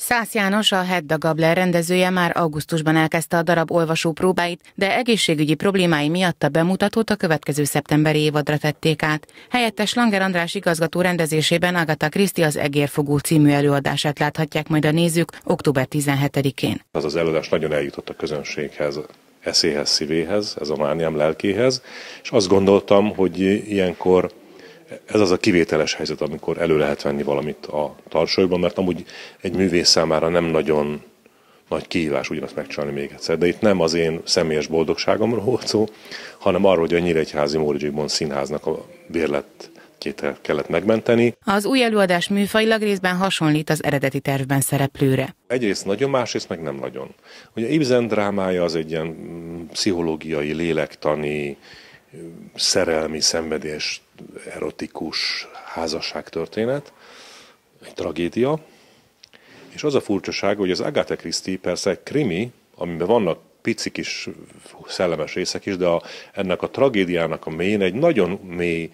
Szász János, a Hedda Gabler rendezője már augusztusban elkezdte a darab olvasó próbáit, de egészségügyi problémái miatt a bemutatót a következő szeptemberi évadra tették át. Helyettes Langer András igazgató rendezésében Agatha Kriszti az Egérfogó című előadását láthatják majd a nézők október 17-én. Az az előadás nagyon eljutott a közönséghez eszéhez, szívéhez, ez a mániám lelkéhez, és azt gondoltam, hogy ilyenkor ez az a kivételes helyzet, amikor elő lehet venni valamit a tarsolyban, mert amúgy egy művész számára nem nagyon nagy kihívás ugyanazt megcsinálni még egyszer. De itt nem az én személyes boldogságomról volt szó, hanem arról, hogy a Nyíregyházi Móricsikbon színháznak a bérlet kellett megmenteni. Az új előadás műfajlag részben hasonlít az eredeti tervben szereplőre. Egyrészt nagyon, másrészt meg nem nagyon. Ugye Ibzen drámája az egy ilyen mm, pszichológiai, lélektani, szerelmi, szenvedés, erotikus házasságtörténet, egy tragédia, és az a furcsaság, hogy az Agatha Christie persze egy krimi, amiben vannak pici kis szellemes részek is, de a, ennek a tragédiának a mélyén egy nagyon mély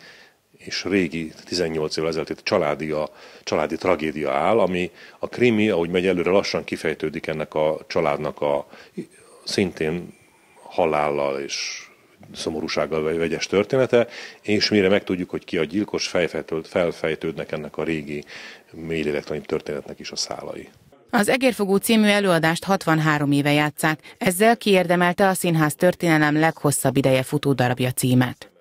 és régi, 18 évvel ezelőtt családi, családi tragédia áll, ami a krimi, ahogy megy előre, lassan kifejtődik ennek a családnak a szintén halállal és szomorúsággal vegyes története, és mire megtudjuk, hogy ki a gyilkos, felfejtődnek ennek a régi mély történetnek is a szálai. Az Egérfogó című előadást 63 éve játszák, ezzel kiérdemelte a színház történelem leghosszabb ideje futó darabja címet.